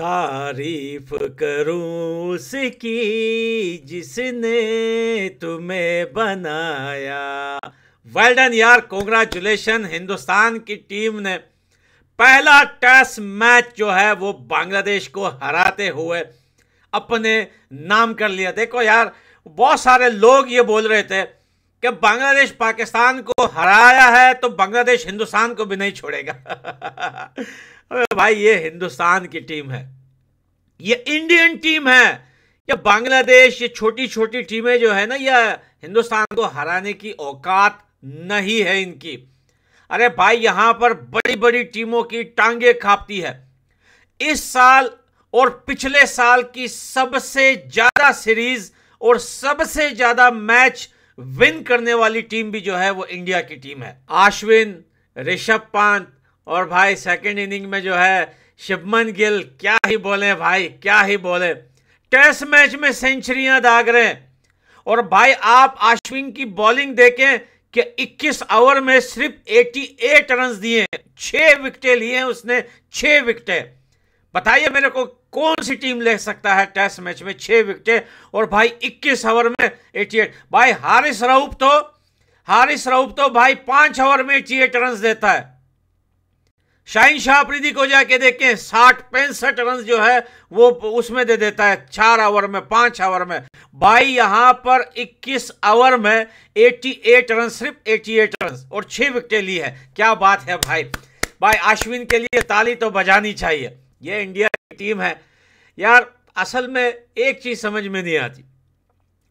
तारीफ करूँ उसकी जिसने तुम्हें बनाया वेल डन यार कॉन्ग्रेचुलेशन हिंदुस्तान की टीम ने पहला टेस्ट मैच जो है वो बांग्लादेश को हराते हुए अपने नाम कर लिया देखो यार बहुत सारे लोग ये बोल रहे थे कि बांग्लादेश पाकिस्तान को हराया है तो बांग्लादेश हिंदुस्तान को भी नहीं छोड़ेगा भाई ये हिंदुस्तान की टीम है ये इंडियन टीम है या बांग्लादेश ये छोटी छोटी टीमें जो है ना ये हिंदुस्तान को हराने की औकात नहीं है इनकी अरे भाई यहां पर बड़ी बड़ी टीमों की टांगे खापती है इस साल और पिछले साल की सबसे ज्यादा सीरीज और सबसे ज्यादा मैच विन करने वाली टीम भी जो है वो इंडिया की टीम है आश्विन ऋषभ पंत और भाई सेकेंड इनिंग में जो है शिवमन गिल क्या ही बोले भाई क्या ही बोले टेस्ट मैच में सेंचुरियां दाग रहे हैं और भाई आप आश्विन की बॉलिंग देखें कि 21 ओवर में सिर्फ 88 रन दिए छह विकेटें लिए उसने छह विकेटें बताइए मेरे को कौन सी टीम ले सकता है टेस्ट मैच में छह विकटें और भाई 21 ओवर में 88 भाई हारिस राउप तो हारिस राउप तो भाई पांच ओवर में एटी एट रन देता है शाहिन शाह अफरीदी को जाके देखें साठ पैंसठ रन जो है वो उसमें दे देता है चार ओवर में पांच ओवर में भाई यहां पर 21 ओवर में 88 रन सिर्फ 88 रन और छह विकेटें ली है क्या बात है भाई भाई अश्विन के लिए ताली तो बजानी चाहिए ये इंडिया की टीम है यार असल में एक चीज समझ में नहीं आती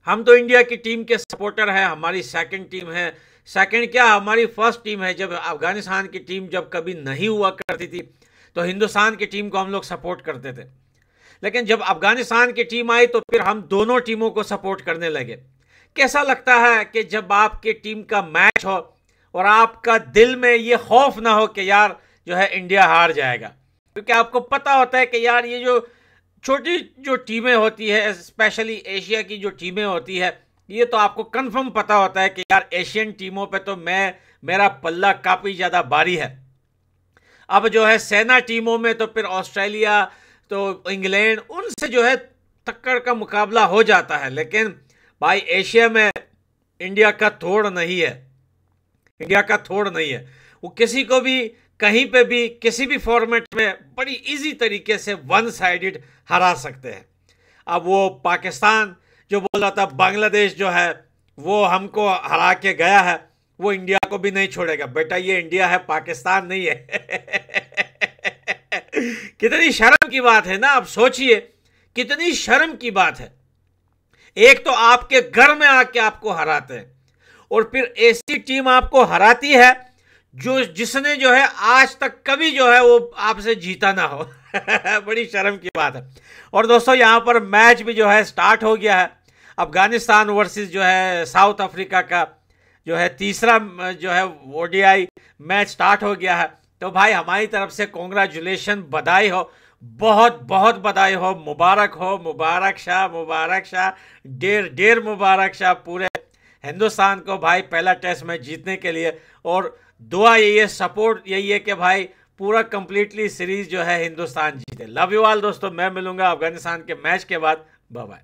हम तो इंडिया की टीम के सपोर्टर हैं हमारी सेकंड टीम है सेकंड क्या हमारी फर्स्ट टीम है जब अफगानिस्तान की टीम जब कभी नहीं हुआ करती थी तो हिंदुस्तान की टीम को हम लोग सपोर्ट करते थे लेकिन जब अफगानिस्तान की टीम आई तो फिर हम दोनों टीमों को सपोर्ट करने लगे कैसा लगता है कि जब आपके टीम का मैच हो और आपका दिल में ये खौफ ना हो कि यार जो है इंडिया हार जाएगा क्योंकि आपको पता होता है कि यार ये जो छोटी जो टीमें होती है स्पेशली एशिया की जो टीमें होती है ये तो आपको कंफर्म पता होता है कि यार एशियन टीमों पे तो मैं मेरा पल्ला काफ़ी ज़्यादा भारी है अब जो है सेना टीमों में तो फिर ऑस्ट्रेलिया तो इंग्लैंड उनसे जो है टक्कर का मुकाबला हो जाता है लेकिन भाई एशिया में इंडिया का थोड़ नहीं है इंडिया का थोड़ नहीं है वो किसी को भी कहीं पे भी किसी भी फॉर्मेट में बड़ी इजी तरीके से वन साइडेड हरा सकते हैं अब वो पाकिस्तान जो बोल रहा था बांग्लादेश जो है वो हमको हरा के गया है वो इंडिया को भी नहीं छोड़ेगा बेटा ये इंडिया है पाकिस्तान नहीं है कितनी शर्म की बात है ना आप सोचिए कितनी शर्म की बात है एक तो आपके घर में आके आपको हराते हैं और फिर ऐसी टीम आपको हराती है जो जिसने जो है आज तक कभी जो है वो आपसे जीता ना हो बड़ी शर्म की बात है और दोस्तों यहाँ पर मैच भी जो है स्टार्ट हो गया है अफगानिस्तान वर्सेस जो है साउथ अफ्रीका का जो है तीसरा जो है ओडीआई मैच स्टार्ट हो गया है तो भाई हमारी तरफ से कॉन्ग्रेचुलेशन बधाई हो बहुत बहुत बधाई हो मुबारक हो मुबारक शाह मुबारक शाह डेर डेर मुबारक शाह पूरे हिंदुस्तान को भाई पहला टेस्ट मैच जीतने के लिए और दुआ यही है सपोर्ट यही है कि भाई पूरा कंप्लीटली सीरीज जो है हिंदुस्तान जीते लव यू ऑल दोस्तों मैं मिलूंगा अफगानिस्तान के मैच के बाद बाय